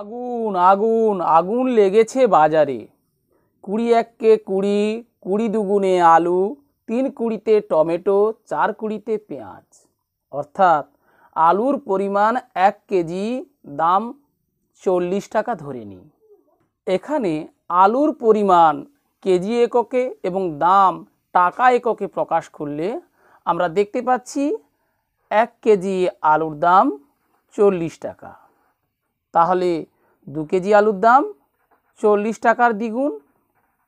আগুন আগুন আগুন লেগেছে বাজারে কুড়ি এককে কুড়ি কুড়ি দুগুণে আলু তিন কুড়িতে টমেটো চার কুড়িতে পেঁয়াজ অর্থাৎ আলুর পরিমাণ এক কেজি দাম চল্লিশ টাকা ধরে নিই এখানে আলুর পরিমাণ কেজি এককে এবং দাম টাকা এককে প্রকাশ করলে আমরা দেখতে পাচ্ছি এক কেজি আলুর দাম চল্লিশ টাকা তাহলে দু কেজি আলুর দাম চল্লিশ টাকার দ্বিগুণ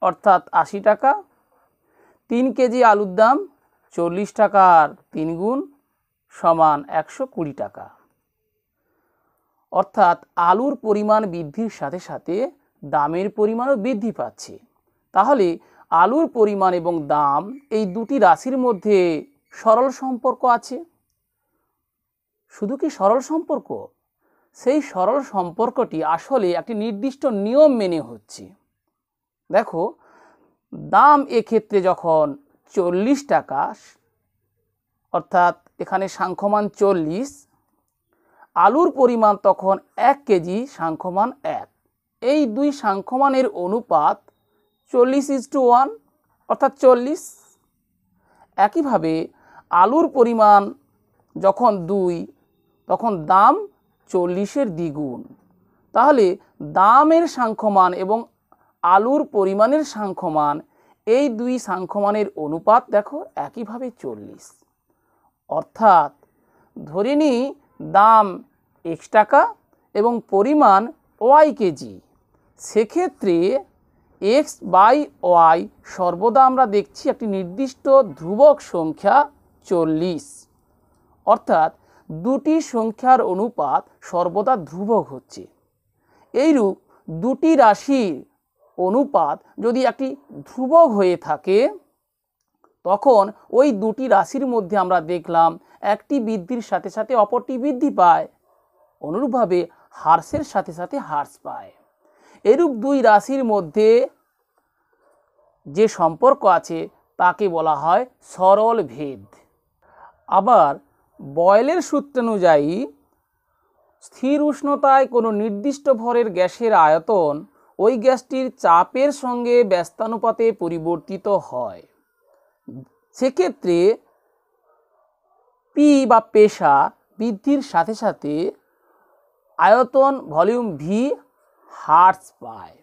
অর্থাৎ আশি টাকা তিন কেজি আলুর দাম চল্লিশ টাকার তিন গুণ সমান একশো কুড়ি টাকা অর্থাৎ আলুর পরিমাণ বৃদ্ধির সাথে সাথে দামের পরিমাণও বৃদ্ধি পাচ্ছে তাহলে আলুর পরিমাণ এবং দাম এই দুটি রাশির মধ্যে সরল সম্পর্ক আছে শুধু কি সরল সম্পর্ক সেই সরল সম্পর্কটি আসলে একটি নির্দিষ্ট নিয়ম মেনে হচ্ছে দেখো দাম এক্ষেত্রে যখন চল্লিশ টাকা অর্থাৎ এখানে সাংখ্যমান চল্লিশ আলুর পরিমাণ তখন এক কেজি সাংখ্যমান এক এই দুই সাংখ্যমানের অনুপাত চল্লিশ ইজ টু ওয়ান অর্থাৎ চল্লিশ একইভাবে আলুর পরিমাণ যখন দুই তখন দাম চল্লিশের দ্বিগুণ তাহলে দামের সাংখ্যমান এবং আলুর পরিমাণের সাংখ্যমান এই দুই সাংখ্যমানের অনুপাত দেখো একইভাবে চল্লিশ অর্থাৎ ধরে নিই দাম এক্স টাকা এবং পরিমাণ ওয়াই কেজি সেক্ষেত্রে এক্স বাই ওয়াই সর্বদা আমরা দেখছি একটি নির্দিষ্ট ধ্রুবক সংখ্যা চল্লিশ অর্থাৎ দুটি সংখ্যার অনুপাত সর্বদা ধ্রুবক হচ্ছে এইরূপ দুটি রাশির অনুপাত যদি একটি ধ্রুবক হয়ে থাকে তখন ওই দুটি রাশির মধ্যে আমরা দেখলাম একটি বৃদ্ধির সাথে সাথে অপরটি বৃদ্ধি পায় অনুরূপভাবে হার্সের সাথে সাথে হার্স পায় এরূপ দুই রাশির মধ্যে যে সম্পর্ক আছে তাকে বলা হয় সরল ভেদ আবার বয়েলের সূত্রানুযায়ী স্থির উষ্ণতায় কোনো নির্দিষ্ট ভরের গ্যাসের আয়তন ওই গ্যাসটির চাপের সঙ্গে ব্যস্তানুপাতে পরিবর্তিত হয় সেক্ষেত্রে পি বা পেশা বৃদ্ধির সাথে সাথে আয়তন ভলিউম ভি হার্স পায়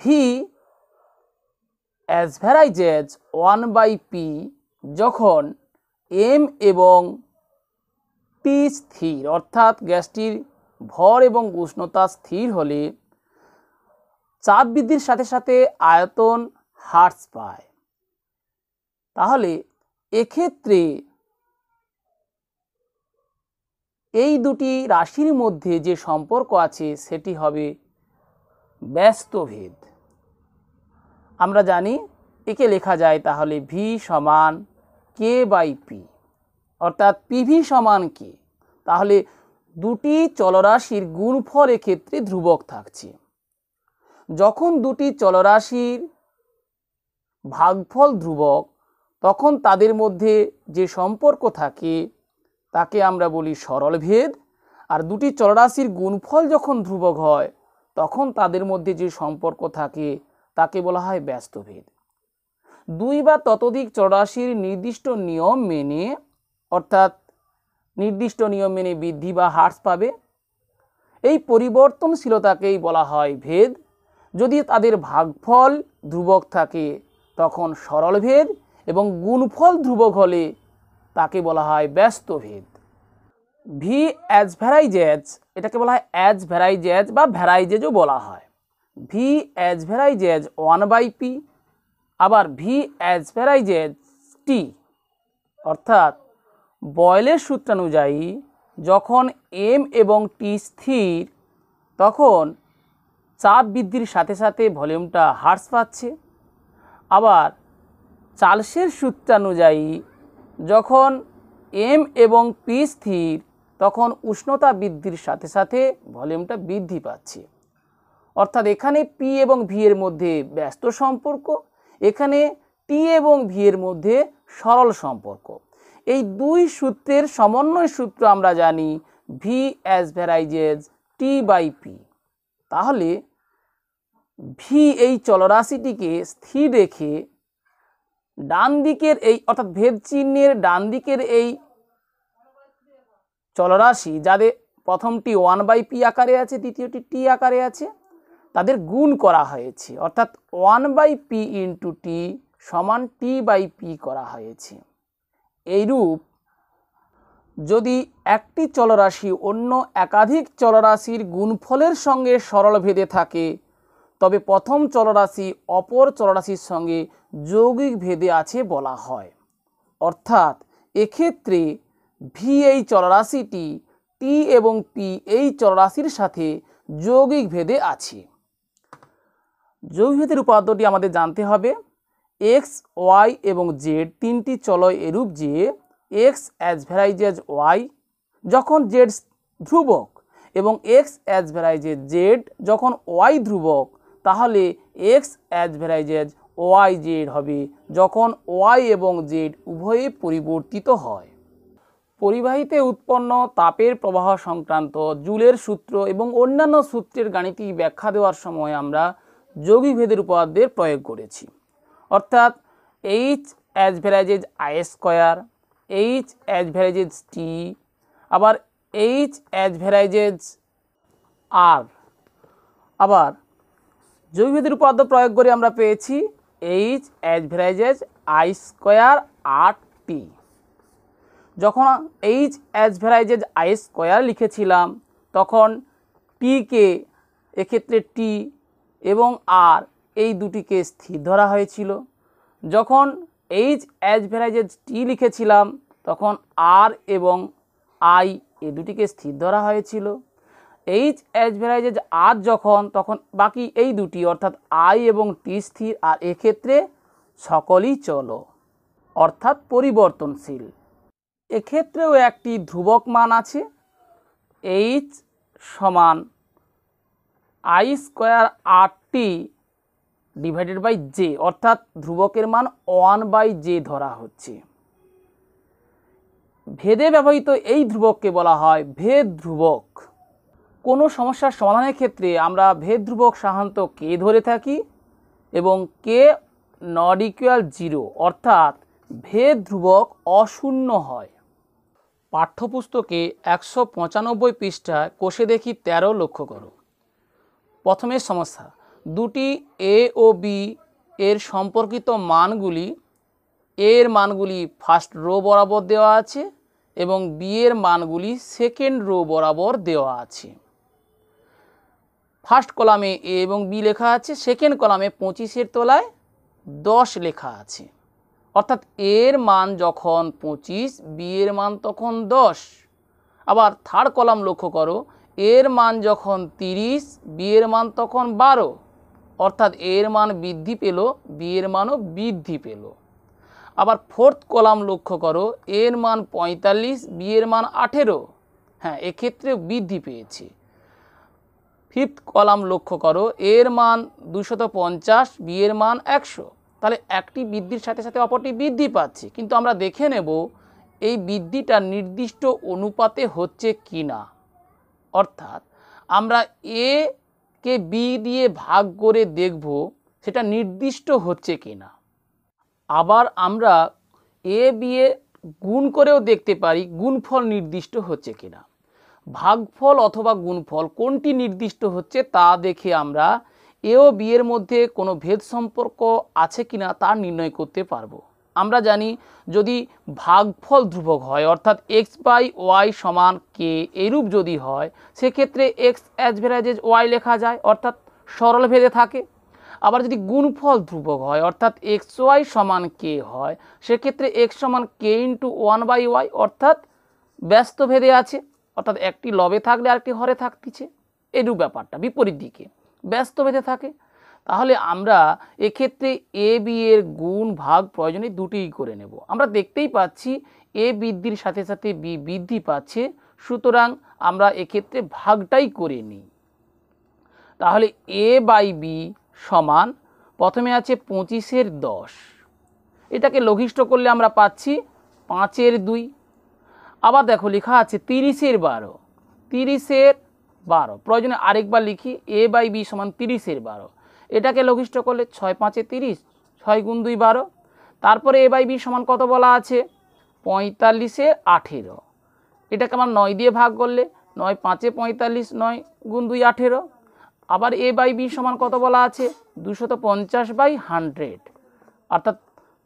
V as varies one by P যখন এম এবং টি স্থির অর্থাৎ গ্যাসটির ভর এবং উষ্ণতা স্থির হলে চাপ বৃদ্ধির সাথে সাথে আয়তন হ্রাস পায় তাহলে এক্ষেত্রে এই দুটি রাশির মধ্যে যে সম্পর্ক আছে সেটি হবে ব্যস্তভেদ আমরা জানি একে লেখা যায় তাহলে ভি সমান কে বাই পি অর্থাৎ পিভি সমান কে তাহলে দুটি চলরাশির গুণফল ক্ষেত্রে ধ্রুবক থাকছে যখন দুটি চলরাশির ভাগফল ধ্রুবক তখন তাদের মধ্যে যে সম্পর্ক থাকে তাকে আমরা বলি সরল ভেদ আর দুটি চলরাশির গুণফল যখন ধ্রুবক হয় তখন তাদের মধ্যে যে সম্পর্ক থাকে তাকে বলা হয় ব্যস্ত ভেদ দুই বা ততোধিক চড়াশির নির্দিষ্ট নিয়ম মেনে অর্থাৎ নির্দিষ্ট নিয়ম মেনে বৃদ্ধি বা হ্রাস পাবে এই পরিবর্তনশীলতাকেই বলা হয় ভেদ যদি তাদের ভাগফল ধ্রুবক থাকে তখন সরল ভেদ এবং গুণফল ধ্রুবক হলে তাকে বলা হয় ব্যস্ত ভেদ ভি অ্যাজ ভ্যারাইজেজ এটাকে বলা হয় অ্যাজ ভ্যারাইজেজ বা ভ্যারাইজেজও বলা হয় V as varies one by P আবার ভি অ্যাজ ফেরাইজেজ টি অর্থাৎ বয়েলের সূত্রানুযায়ী যখন এম এবং টি স্থির তখন চাপ বৃদ্ধির সাথে সাথে ভলিউমটা হার্স পাচ্ছে আবার চার্লসের সূত্রানুযায়ী যখন এম এবং পি স্থির তখন উষ্ণতা বৃদ্ধির সাথে সাথে ভলিউমটা বৃদ্ধি পাচ্ছে অর্থাৎ এখানে পি এবং ভি এর মধ্যে ব্যস্ত সম্পর্ক এখানে টি এবং ভি এর মধ্যে সরল সম্পর্ক এই দুই সূত্রের সমন্বয় সূত্র আমরা জানি V as varies T by P তাহলে ভি এই চলরাশিটিকে স্থির রেখে ডান দিকের এই অর্থাৎ ভেদ চিহ্নের ডান দিকের এই চলরাশি যাদের প্রথমটি ওয়ান বাই পি আকারে আছে দ্বিতীয়টি টি আকারে আছে তাদের গুণ করা হয়েছে অর্থাৎ one by P into T সমান টি বাই পি করা হয়েছে এইরূপ যদি একটি চলরাশি অন্য একাধিক চলরাশির গুণফলের সঙ্গে সরল ভেদে থাকে তবে প্রথম চলরাশি অপর চলরাশির সঙ্গে যৌগিক ভেদে আছে বলা হয় অর্থাৎ এক্ষেত্রে ভি এই চলরাশিটি টি এবং পি এই চলরাশির সাথে যৌগিক ভেদে আছে জৈবভিত্তির উপাদানটি আমাদের জানতে হবে এক্স ওয়াই এবং জেড তিনটি চলয় এরূপ যে এক্স অ্যাজ ভ্যারাইজেজ ওয়াই যখন জেড ধ্রুবক এবং এক্স অ্যাজ ভ্যারাইজেজ জেড যখন ওয়াই ধ্রুবক তাহলে X as varies Y Z হবে যখন ওয়াই এবং জেড উভয়ে পরিবর্তিত হয় পরিবাহিতে উৎপন্ন তাপের প্রবাহ সংক্রান্ত জুলের সূত্র এবং অন্যান্য সূত্রের গাণিতিক ব্যাখ্যা দেওয়ার সময় আমরা ভেদের উপাদ্যের প্রয়োগ করেছি অর্থাৎ H as varies I square H as varies T আবার এইচ অ্যাজ ভ্যারাইজেজ আর আবার ভেদের উপাদ্য প্রয়োগ করে আমরা পেয়েছি H as varies I square R T যখন H as varies I square লিখেছিলাম তখন টিকে এক্ষেত্রে টি এবং আর এই দুটিকে স্থির ধরা হয়েছিল যখন এইচ অ্যাজ ভ্যারাইজেজ টি লিখেছিলাম তখন আর এবং আই এ দুটিকে স্থির ধরা হয়েছিল এইচ অ্যাজ ভ্যারাইজেজ আর যখন তখন বাকি এই দুটি অর্থাৎ আই এবং টি স্থির আর এক্ষেত্রে সকলই চলো অর্থাৎ পরিবর্তনশীল এক্ষেত্রেও একটি ধ্রুবক মান আছে এইচ সমান I square R T divided by J অর্থাৎ ধ্রুবকের মান ওয়ান বাই জে ধরা হচ্ছে ভেদে ব্যবহৃত এই ধ্রুবককে বলা হয় ভেদ ধ্রুবক কোনো সমস্যার সমাধানের ক্ষেত্রে আমরা ভেদ ধ্রুবক সাধারণত কে ধরে থাকি এবং কে নট ইকুয়াল জিরো অর্থাৎ ভেদ ধ্রুবক অশূন্য হয় পাঠ্যপুস্তকে একশো পঁচানব্বই পৃষ্ঠায় কোষে দেখি ১৩ লক্ষ্য করো প্রথমের সমস্যা দুটি এ ও বি এর সম্পর্কিত মানগুলি এর মানগুলি ফার্স্ট রো বরাবর দেওয়া আছে এবং বি এর মানগুলি সেকেন্ড রো বরাবর দেওয়া আছে ফার্স্ট কলামে এ এবং বি লেখা আছে সেকেন্ড কলামে পঁচিশের তলায় দশ লেখা আছে অর্থাৎ এর মান যখন পঁচিশ বি এর মান তখন দশ আবার থার্ড কলাম লক্ষ্য করো এর মান যখন তিরিশ বিয়ের মান তখন বারো অর্থাৎ এর মান বৃদ্ধি পেল বিয়ের মানও বৃদ্ধি পেল আবার ফোর্থ কলাম লক্ষ্য করো এর মান পঁয়তাল্লিশ বিয়ের মান আঠেরো হ্যাঁ এক্ষেত্রে বৃদ্ধি পেয়েছে ফিফথ কলাম লক্ষ্য করো এর মান দুশত পঞ্চাশ বিয়ের মান একশো তাহলে একটি বৃদ্ধির সাথে সাথে অপরটি বৃদ্ধি পাচ্ছে কিন্তু আমরা দেখে নেব এই বৃদ্ধিটা নির্দিষ্ট অনুপাতে হচ্ছে কি না অর্থাৎ আমরা এ কে বি দিয়ে ভাগ করে দেখব সেটা নির্দিষ্ট হচ্ছে কি না আবার আমরা এ বিয়ে গুণ করেও দেখতে পারি গুণফল নির্দিষ্ট হচ্ছে কি না ভাগফল অথবা গুণফল কোনটি নির্দিষ্ট হচ্ছে তা দেখে আমরা এ ও বিয়ের মধ্যে কোনো ভেদ সম্পর্ক আছে কি না তা নির্ণয় করতে পারবো আমরা জানি যদি ভাগফল ধ্রুবক হয় অর্থাৎ এক্স বাই ওয়াই সমান কে এরূপ যদি হয় সেক্ষেত্রে এক্স অ্যাজ ভেরাজেজ ওয়াই লেখা যায় অর্থাৎ সরল ভেদে থাকে আবার যদি গুণফল ধ্রুবক হয় অর্থাৎ এক্স ওয়াই সমান কে হয় সেক্ষেত্রে এক্স সমান K into one by Y অর্থাৎ ব্যস্ত ভেদে আছে অর্থাৎ একটি লবে থাকলে আরেকটি হরে থাকতিছে এরূপ ব্যাপারটা বিপরীত দিকে ব্যস্ত ভেদে থাকে তাহলে আমরা এক্ষেত্রে এ বি এর গুণ ভাগ প্রয়োজনে দুটিই করে নেব আমরা দেখতেই পাচ্ছি এ বৃদ্ধির সাথে সাথে বি বৃদ্ধি পাচ্ছে সুতরাং আমরা এক্ষেত্রে ভাগটাই করে নিই তাহলে এ বাই বি সমান প্রথমে আছে পঁচিশের দশ এটাকে লঘিষ্ঠ করলে আমরা পাচ্ছি পাঁচের দুই আবার দেখো লেখা আছে তিরিশের বারো তিরিশের বারো প্রয়োজনে আরেকবার লিখি এ বাই বি সমান তিরিশের বারো এটাকে লঘিষ্ঠ করলে ছয় পাঁচে তিরিশ ছয় গুণ দুই বারো তারপরে এ বাই বি সমান কত বলা আছে পঁয়তাল্লিশে আঠেরো এটাকে আমার নয় দিয়ে ভাগ করলে নয় পাঁচে পঁয়তাল্লিশ নয় গুণ দুই আঠেরো আবার এ বাই বি সমান কত বলা আছে দুশত পঞ্চাশ বাই হান্ড্রেড অর্থাৎ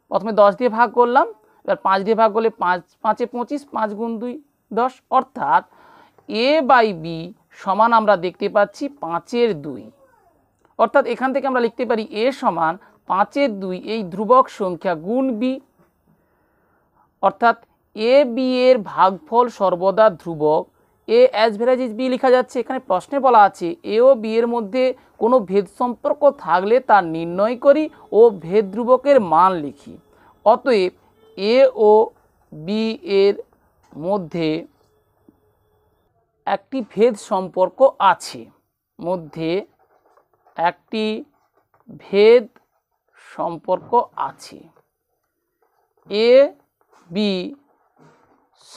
প্রথমে দশ দিয়ে ভাগ করলাম এবার পাঁচ দিয়ে ভাগ করলে পাঁচ পাঁচে পঁচিশ পাঁচ গুণ দুই দশ অর্থাৎ এ বাই বি সমান আমরা দেখতে পাচ্ছি পাঁচের দুই অর্থাৎ এখান থেকে আমরা লিখতে পারি এ সমান পাঁচের দুই এই ধ্রুবক সংখ্যা গুণ বি অর্থাৎ এ বি এর ভাগফল সর্বদা ধ্রুবক এ অ্যাজ ভেরাজ বি লেখা যাচ্ছে এখানে প্রশ্নে বলা আছে এ ও বি এর মধ্যে কোনো ভেদ সম্পর্ক থাকলে তা নির্ণয় করি ও ভেদ ধ্রুবকের মান লিখি অতএব এ ও বি এর মধ্যে একটি ভেদ সম্পর্ক আছে মধ্যে একটি ভেদ সম্পর্ক আছে এ বি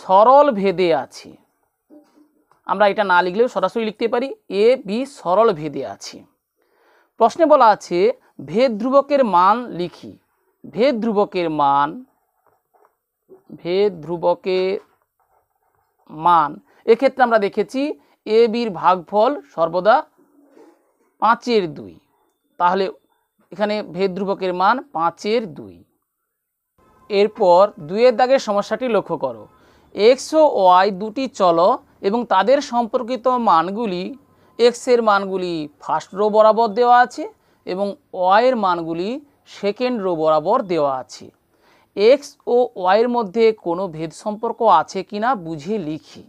সরল ভেদে আছে আমরা এটা না লিখলেও সরাসরি লিখতে পারি এ বি সরল ভেদে আছে প্রশ্নে বলা আছে ভেদ ধ্রুবকের মান লিখি ভেদ ধ্রুবকের মান ভেদ ধ্রুবকের মান এক্ষেত্রে আমরা দেখেছি এ বির ভাগফল সর্বদা পাঁচের দুই তাহলে এখানে ভেদ ধ্রুবকের মান পাঁচের দুই এরপর দুইয়ের দাগের সমস্যাটি লক্ষ্য করো এক্স ও ওয়াই দুটি চল এবং তাদের সম্পর্কিত মানগুলি এক্সের মানগুলি ফার্স্ট রো বরাবর দেওয়া আছে এবং ওয়াইয়ের মানগুলি সেকেন্ড রো বরাবর দেওয়া আছে এক্স ও ওয়াইয়ের মধ্যে কোনো ভেদ সম্পর্ক আছে কিনা বুঝে লিখি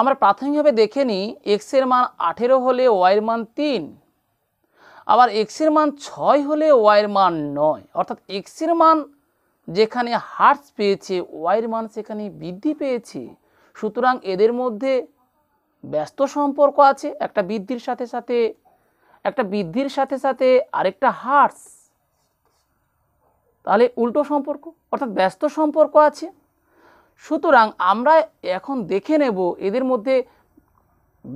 আমরা প্রাথমিকভাবে দেখে নিই এক্সের মান আঠেরো হলে ওয়াইয়ের মান তিন আবার এক্সের মান ছয় হলে ওয়াইয়ের মান নয় অর্থাৎ এক্সের মান যেখানে হার্টস পেয়েছে ওয়াইয়ের মান সেখানে বৃদ্ধি পেয়েছে সুতরাং এদের মধ্যে ব্যস্ত সম্পর্ক আছে একটা বৃদ্ধির সাথে সাথে একটা বৃদ্ধির সাথে সাথে আরেকটা হার্টস তাহলে উল্টো সম্পর্ক অর্থাৎ ব্যস্ত সম্পর্ক আছে সুতরাং আমরা এখন দেখে নেব এদের মধ্যে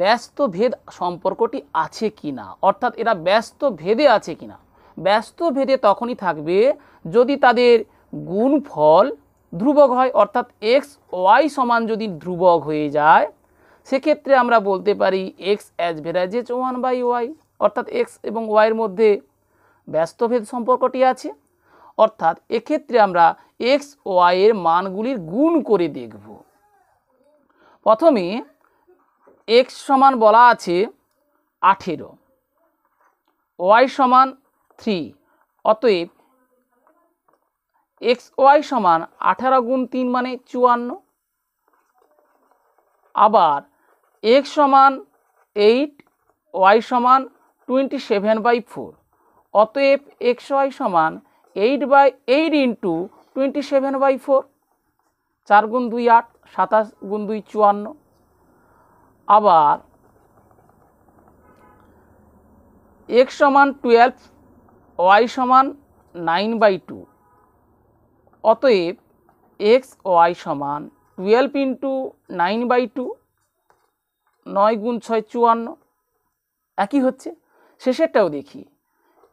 ব্যস্ত ভেদ সম্পর্কটি আছে কি না অর্থাৎ এরা ব্যস্ত ভেদে আছে কি না ব্যস্ত ভেদে তখনই থাকবে যদি তাদের গুণফল ধ্রুবক হয় অর্থাৎ এক্স ওয়াই সমান যদি ধ্রুবক হয়ে যায় সেক্ষেত্রে আমরা বলতে পারি X as varies one by Y অর্থাৎ এক্স এবং ওয়াইয়ের মধ্যে ব্যস্ত ভেদ সম্পর্কটি আছে অর্থাৎ এক্ষেত্রে আমরা এক্স ওয়াইয়ের মানগুলির গুণ করে দেখব প্রথমে এক্স সমান বলা আছে আঠেরো ওয়াই সমান থ্রি অতএব এক্স ওয়াই সমান আঠারো গুণ তিন মানে চুয়ান্ন আবার এক্স সমান এইট ওয়াই সমান টোয়েন্টি সেভেন বাই ফোর অতএব এক্স ওয়াই সমান eight by eight into twenty seven by four চার গুণ দুই আট সাতাশ গুণ দুই চুয়ান্ন আবার এক্স সমান টুয়েলভ ওয়াই সমান নাইন বাই টু অতএব এক্স ওয়াই সমান twelve into nine by two নয় গুণ ছয় চুয়ান্ন একই হচ্ছে শেষেরটাও দেখি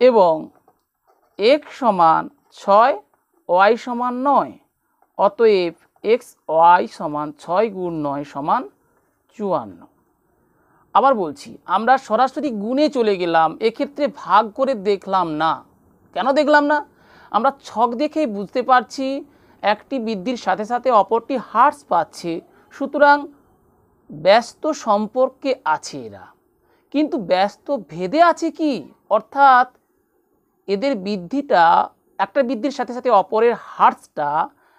এবং এক্স সমান ছয় ওয়াই সমান নয় অতএব এক্স ওয়াই সমান ছয় গুণ নয় সমান চুয়ান্ন আবার বলছি আমরা সরাসরি গুণে চলে গেলাম এক্ষেত্রে ভাগ করে দেখলাম না কেন দেখলাম না আমরা ছক দেখেই বুঝতে পারছি একটি বৃদ্ধির সাথে সাথে অপরটি হার্স পাচ্ছে সুতরাং ব্যস্ত সম্পর্কে আছে এরা কিন্তু ব্যস্ত ভেদে আছে কি অর্থাৎ এদের বৃদ্ধিটা একটা বৃদ্ধির সাথে সাথে অপরের হার্সটা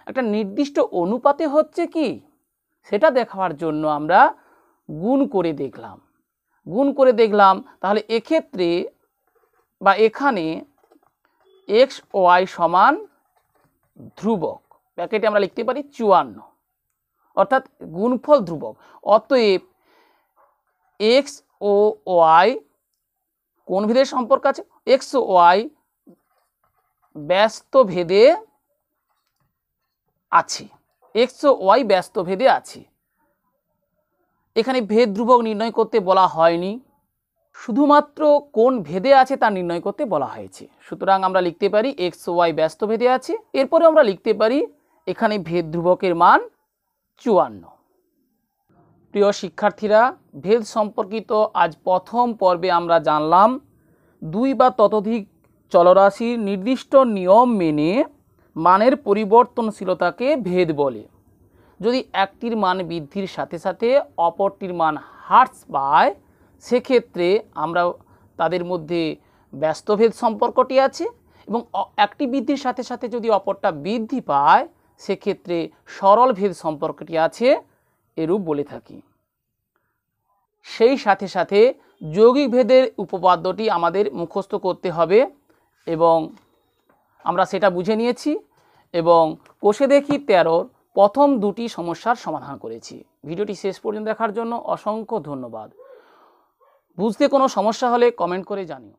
একটা নির্দিষ্ট অনুপাতে হচ্ছে কি সেটা দেখাবার জন্য আমরা গুণ করে দেখলাম গুণ করে দেখলাম তাহলে এক্ষেত্রে বা এখানে এক্স ওয়াই সমান ধ্রুবক ব্যাকেটে আমরা লিখতে পারি চুয়ান্ন অর্থাৎ গুণফল ধ্রুবক অতএব এক্স ও ওয়াই কোন ভেদের সম্পর্ক আছে এক্স ও ওয়াই ব্যস্ত ভেদে আছে এক্স ও ওয়াই ব্যস্ত ভেদে আছে এখানে ভেদ ধ্রুবক নির্ণয় করতে বলা হয়নি শুধুমাত্র কোন ভেদে আছে তা নির্ণয় করতে বলা হয়েছে সুতরাং আমরা লিখতে পারি এক্স ওয়াই ব্যস্ত ভেদে আছে এরপরে আমরা লিখতে পারি এখানে ভেদ ধ্রুবকের মান চুয়ান্ন প্রিয় শিক্ষার্থীরা ভেদ সম্পর্কিত আজ প্রথম পর্বে আমরা জানলাম দুই বা ততোধিক চলরাশির নির্দিষ্ট নিয়ম মেনে মানের পরিবর্তনশীলতাকে ভেদ বলে যদি একটির মান বৃদ্ধির সাথে সাথে অপরটির মান হার্টস পায় সেক্ষেত্রে আমরা তাদের মধ্যে ব্যস্তভেদ সম্পর্কটি আছে এবং একটি বৃদ্ধির সাথে সাথে যদি অপরটা বৃদ্ধি পায় সেক্ষেত্রে সরল ভেদ সম্পর্কটি আছে এরূপ বলে থাকি সেই সাথে সাথে যৌগিক ভেদের উপপাদ্যটি আমাদের মুখস্থ করতে হবে এবং আমরা সেটা বুঝে নিয়েছি এবং কোষে দেখি তেরোর প্রথম দুটি সমস্যার সমাধান করেছি ভিডিওটি শেষ পর্যন্ত দেখার জন্য অসংখ্য ধন্যবাদ বুঝতে কোনো সমস্যা হলে কমেন্ট করে জানিও